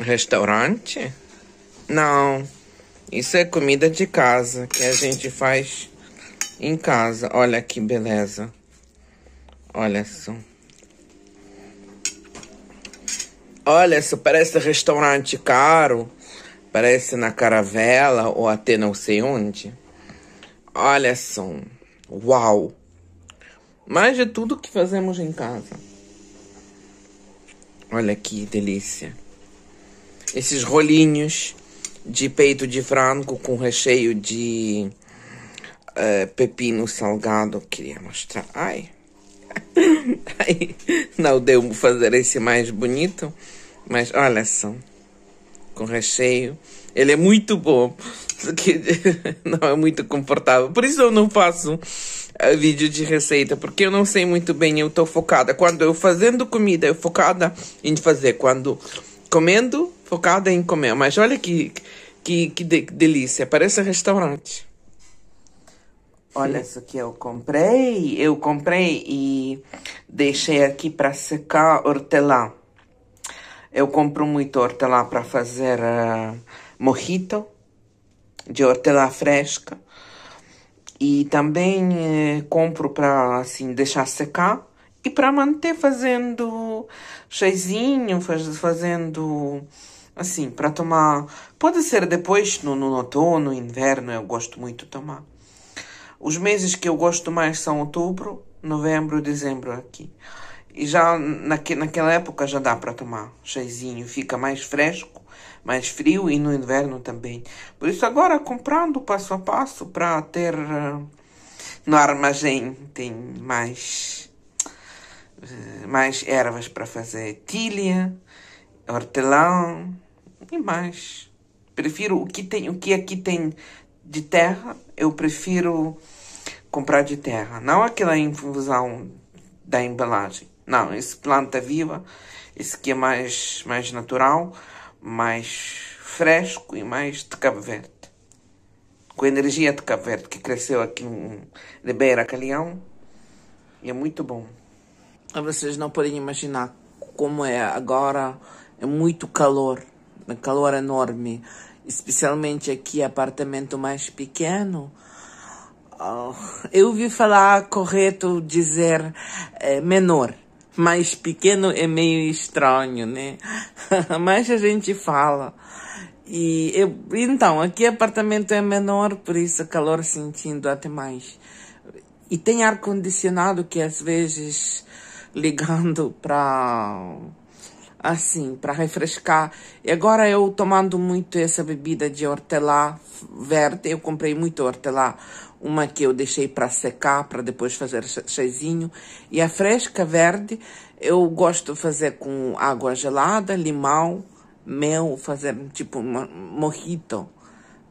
Restaurante? Não. Isso é comida de casa que a gente faz em casa. Olha que beleza. Olha só. Olha só, parece restaurante caro. Parece na Caravela ou até não sei onde. Olha só. Uau. Mas é tudo que fazemos em casa. Olha que delícia esses rolinhos de peito de frango com recheio de uh, pepino salgado. Queria mostrar. Ai. Ai, não deu fazer esse mais bonito, mas olha só, com recheio. Ele é muito bom, não é muito confortável. Por isso eu não faço eh, vídeo de receita, porque eu não sei muito bem, eu tô focada. Quando eu fazendo comida, eu focada em fazer. Quando comendo, focada em comer. Mas olha que, que, que, de, que delícia, parece restaurante. Olha isso que eu comprei. Eu comprei e deixei aqui para secar hortelã. Eu compro muito hortelã para fazer uh, mojito de hortelã fresca. E também eh, compro para assim deixar secar e para manter fazendo cheizinho, fazendo assim, para tomar. Pode ser depois no, no outono, inverno, eu gosto muito de tomar. Os meses que eu gosto mais são outubro, novembro, dezembro aqui. E já naque, naquela época já dá para tomar cheizinho, fica mais fresco, mais frio e no inverno também. Por isso agora comprando passo a passo para ter uh, no armazém tem mais mais ervas para fazer tilha, hortelã e mais. Prefiro o que tem, o que aqui tem de terra, eu prefiro comprar de terra, não aquela infusão da embalagem. Não, esse planta viva, esse que é mais mais natural, mais fresco e mais de Cabo Verde. Com a energia de Cabo Verde que cresceu aqui em Ribeira Calhão, e é muito bom. Vocês não podem imaginar como é agora. É muito calor, é calor enorme, especialmente aqui, apartamento mais pequeno. Oh, eu ouvi falar correto dizer é, menor, mais pequeno é meio estranho, né? Mas a gente fala. E eu, então, aqui apartamento é menor, por isso calor sentindo até mais. E tem ar-condicionado que às vezes ligando pra assim, para refrescar. E agora eu tomando muito essa bebida de hortelã verde, eu comprei muito hortelã, uma que eu deixei para secar, para depois fazer chazinho, e a fresca verde eu gosto de fazer com água gelada, limão, mel, fazer tipo um mojito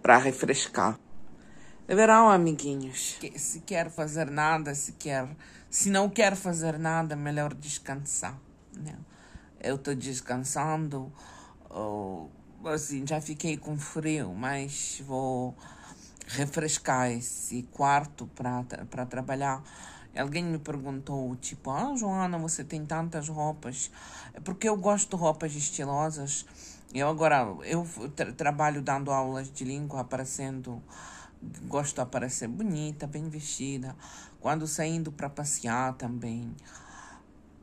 para refrescar. Verão, amiguinhos. se quer fazer nada, se quer. Se não quer fazer nada, melhor descansar. Né? Eu estou descansando. assim, já fiquei com frio, mas vou refrescar esse quarto para trabalhar. Alguém me perguntou, tipo, ah, Joana, você tem tantas roupas. é Porque eu gosto de roupas estilosas. Eu agora, eu tra trabalho dando aulas de língua, aparecendo gosto de aparecer bonita, bem vestida, quando saindo para passear também.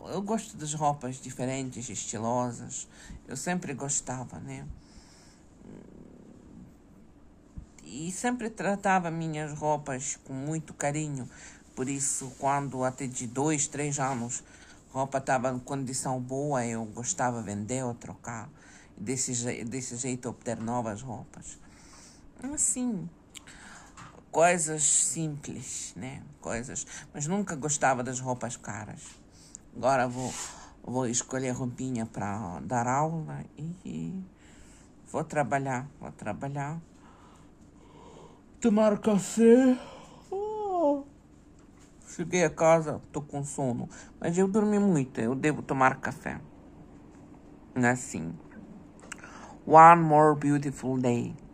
Eu gosto das roupas diferentes, estilosas. Eu sempre gostava, né? E sempre tratava minhas roupas com muito carinho. Por isso, quando até de dois, três anos, roupa estava em condição boa, eu gostava vender ou trocar. Desse, desse jeito, obter novas roupas. Assim, coisas simples, né? Coisas. Mas nunca gostava das roupas caras. Agora vou, vou escolher roupinha para dar aula e vou trabalhar, vou trabalhar. Tomar café. Oh! Cheguei a casa, tô com sono, mas eu dormi muito, eu devo tomar café. É assim. One more beautiful day.